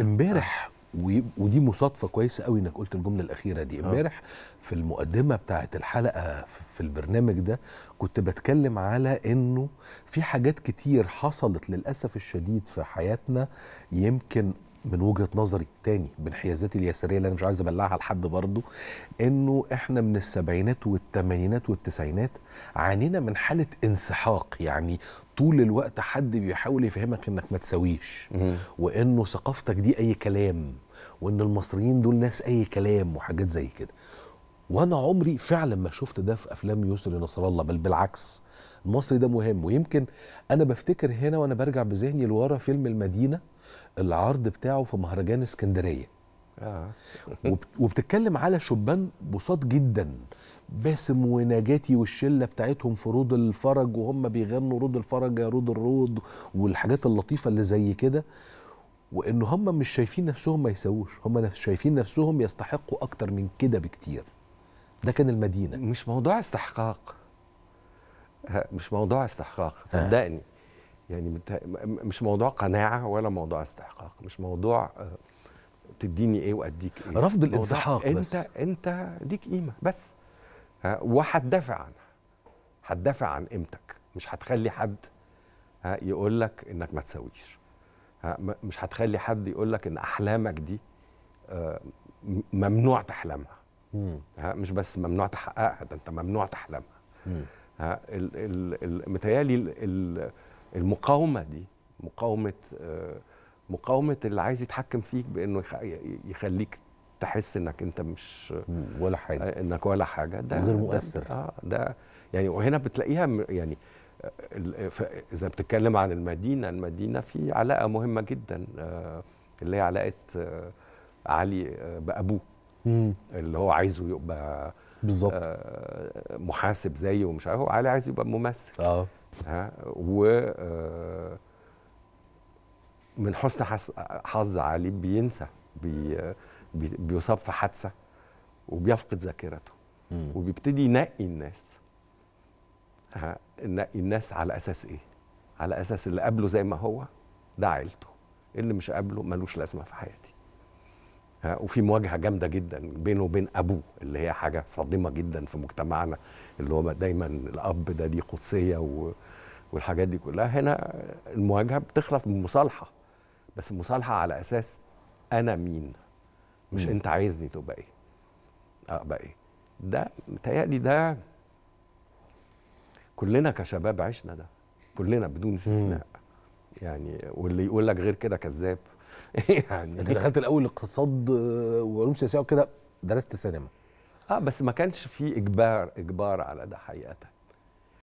امبارح آه. ودي مصادفه كويسه قوي انك قلت الجمله الاخيره دي آه. امبارح في المقدمه بتاعه الحلقه في البرنامج ده كنت بتكلم على انه في حاجات كتير حصلت للاسف الشديد في حياتنا يمكن من وجهه نظري تاني بانحيازاتي اليساريه اللي انا مش عايز ابلعها لحد برضه انه احنا من السبعينات والثمانينات والتسعينات عانينا من حاله انسحاق يعني طول الوقت حد بيحاول يفهمك انك ما تساويش وانه ثقافتك دي اي كلام وان المصريين دول ناس اي كلام وحاجات زي كده وانا عمري فعلا ما شفت ده في افلام يسري نصر الله بل بالعكس المصري ده مهم ويمكن انا بفتكر هنا وانا برجع بذهني لورا فيلم المدينه العرض بتاعه في مهرجان اسكندريه آه. وبتتكلم على شبان بساط جدا باسم ونجاتي والشله بتاعتهم في رود الفرج وهم بيغنوا رود الفرج يا رود الرود والحاجات اللطيفه اللي زي كده وان هم مش شايفين نفسهم ما يسووش هم شايفين نفسهم يستحقوا اكتر من كده بكتير ده كان المدينه مش موضوع استحقاق مش موضوع استحقاق صدقني يعني مش موضوع قناعه ولا موضوع استحقاق مش موضوع آه، تديني ايه واديك ايه رفض الانسحاق بس انت انت ليك قيمه بس وهتدافع عنها هتدافع عن قيمتك مش هتخلي حد يقول لك انك ما تسويش مش هتخلي حد يقول لك ان احلامك دي آه، ممنوع تحلمها مش بس ممنوع تحققها ده انت ممنوع تحلمها متهيألي المقاومة دي مقاومة آه، مقاومة اللي عايز يتحكم فيك بأنه يخليك تحس انك انت مش ولا حاجه آه، انك ولا حاجه ده غير مؤثر اه ده يعني وهنا بتلاقيها يعني آه، اذا بتتكلم عن المدينه المدينه في علاقه مهمه جدا اللي هي علاقه علي بابوه اللي هو عايزه يبقى بالظبط آه محاسب زيه ومش عارف علي عايز يبقى ممثل اه ها و آه، من حسن حظ علي بينسى بي بيصاب في حادثه وبيفقد ذاكرته وبيبتدي ينقي الناس ها ينقي الناس على اساس ايه؟ على اساس اللي قبله زي ما هو ده عيلته اللي مش قبله ملوش لازمه في حياتي وفي مواجهه جامده جدا بينه وبين ابوه اللي هي حاجه صادمه جدا في مجتمعنا اللي هو دايما الاب ده دي قدسيه و... والحاجات دي كلها هنا المواجهه بتخلص بمصالحه بس مصالحه على اساس انا مين مش م. انت عايزني تبقى ايه ابقى ايه ده متهيألي ده كلنا كشباب عشنا ده كلنا بدون استثناء يعني واللي يقول لك غير كده كذاب يعني انت دخلت الاول اقتصاد آه، وعلوم سياسيه وكده درست سينما اه بس ما كانش في اجبار اجبار على ده حقيقه